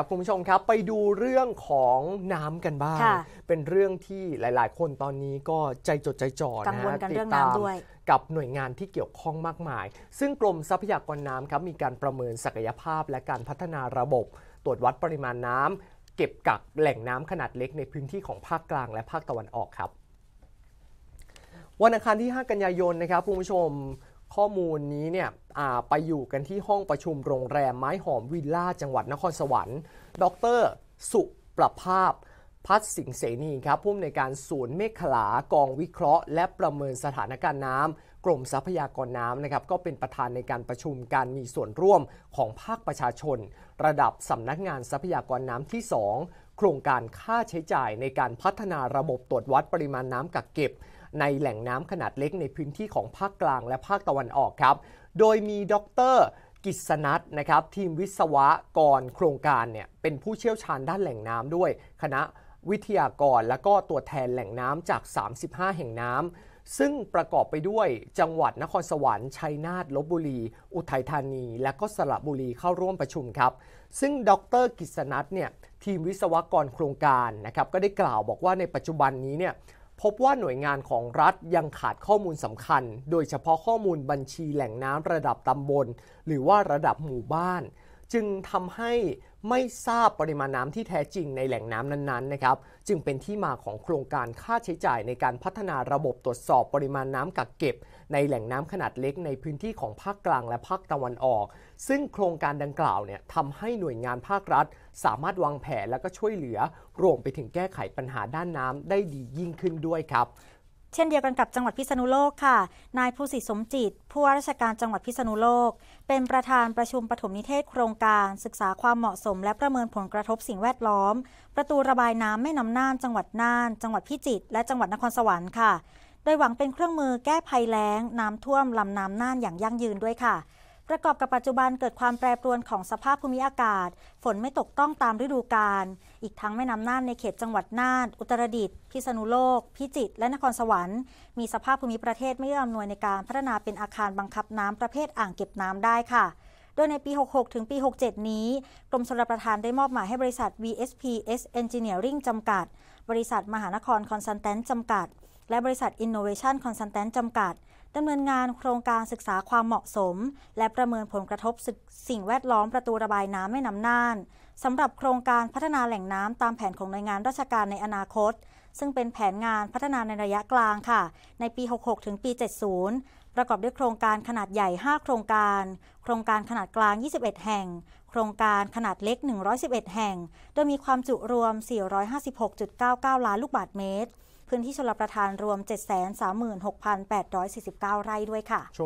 ครับคุณผู้ชมครับไปดูเรื่องของน้ำกันบ้าง เป็นเรื่องที่หลาย ๆ คนตอนนี้ก็ใจจดใจจ่อนะฮะติดตามกับหน่วยงานที่เกี่ยวข้องมากมาย ซึ่งกรมทรัพยากรน้ำครับมีการประเมินศักยภาพ และการพัฒนาระบบ ตรวจวัดปริมาณน้ำ เก็บกักแหล่งน้ำขนาดเล็กในพื้นที่ของภาคกลางและภาคตะวันออกครับ วันอังคารที่5กันยายนนะครับคุณผู้ชมข้อมูลนี้เนี่ยไปอยู่กันที่ห้องประชุมโรงแรมไม้หอมวิลล่าจังหวัดนครสวรรค์ ดรสุประภาพ พัฒสิงเสนีครับผู้อำนวยการศูนย์เมฆขลากองวิเคราะห์ และประเมินสถานการณ์น้ำกรมทรัพยากรน้ำนะครับก็เป็นประธานในการประชุมการมีส่วนร่วมของภาคประชาชน ระดับสำนักงานทรัพยากรน้ำที่ 2 โครงการค่าใช้จ่ายในการพัฒนาระบบตรวจวัดปริมาณน้ำกักเก็บในแหล่งน้ำขนาดเล็กในพื้นที่ของภาคกลางและภาคตะวันออกครับ โดยมีดรกิษณัทนะครับ ทีมวิศวกรโครงการเนี่ยเป็นผู้เชี่ยวชาญด้านแหล่งน้ำด้วย คณะวิทยากรและก็ตัวแทนแหล่งน้ำจาก 35 แห่งน้ำซึ่งประกอบไปด้วยจังหวัดนครสวรรค์ชัยนาทลบบุรี อุทัยธานี และก็สระบุรีเข้าร่วมประชุมครับ ซึ่งดรกิษณัทเนี่ยทีมวิศวกรโครงการนะครับก็ได้กล่าวบอกว่าในปัจจุบันนี้เนี่ยพบว่าหน่วยงานของรัฐยังขาดข้อมูลสำคัญ โดยเฉพาะข้อมูลบัญชีแหล่งน้ำระดับตำบล หรือว่าระดับหมู่บ้านจึงทำให้ไม่ทราบปริมาณน้ำที่แท้จริงในแหล่งน้ำนั้นๆนะครับจึงเป็นที่มาของโครงการค่าใช้จ่ายในการพัฒนาระบบตรวจสอบปริมาณน้ำกักเก็บในแหล่งน้ำขนาดเล็กในพื้นที่ของภาคกลางและภาคตะวันออก ซึ่งโครงการดังกล่าวเนี่ยทำให้หน่วยงานภาครัฐ สามารถวางแผนและก็ช่วยเหลือรวมไปถึงแก้ไขปัญหาด้านน้ำได้ดียิ่งขึ้นด้วยครับเช่นเดียวกันกับจังหวัดพิษณุโลกค่ะ นายภูสิทธิสมจิต ผู้ว่าราชการจังหวัดพิษณุโลก เป็นประธานประชุมปฐมนิเทศโครงการ ศึกษาความเหมาะสม และประเมินผลกระทบสิ่งแวดล้อม ประตูระบายน้ำแม่น้ำน่าน จังหวัดน่าน จังหวัดพิจิตรและจังหวัดนครสวรรค์ค่ะ โดยหวังเป็นเครื่องมือแก้ภัยแล้ง น้ำท่วมลำน้ำน่านอย่างยั่งยืนด้วยค่ะประกอบกับปัจจุบันเกิดความแปรปรวนของสภาพภูมิอากาศ ฝนไม่ตกต้องตามฤดูกาลอีกทั้งแม่น้ำน่านในเขตจังหวัดน่านอุตรดิตถ์พิษณุโลก พิจิตรและนครสวรรค์มีสภาพภูมิประเทศไม่เอื้ออำนวยในการพัฒนาเป็นอาคารบังคับน้ำประเภทอ่างเก็บน้ำได้ค่ะ โดยในปี 66 ถึงปี 67 นี้กรมชลประทานได้มอบหมายให้บริษัท VSPS Engineering จำกัด บริษัทมหานครคอนซัลแทนจำกัด และบริษัท Innovation Consultant จำกัดดำเนินงานโครงการศึกษาความเหมาะสม และประเมินผลกระทบสิ่งแวดล้อมประตูระบายน้ำแม่น้ำน่านสำหรับโครงการพัฒนาแหล่งน้ำตามแผนของหน่วยงานราชการในอนาคต ซึ่งเป็นแผนงานพัฒนาในระยะกลางค่ะ ในปี 66 ถึงปี 70ประกอบด้วยโครงการขนาดใหญ่ 5 โครงการ โครงการขนาดกลาง 21 แห่ง โครงการขนาดเล็ก 111 แห่ง โดยมีความจุรวม 456.99 ล้านลูกบาศก์เมตรพื้นที่ชลประทานรวม 736,849 ไร่ด้วยค่ะ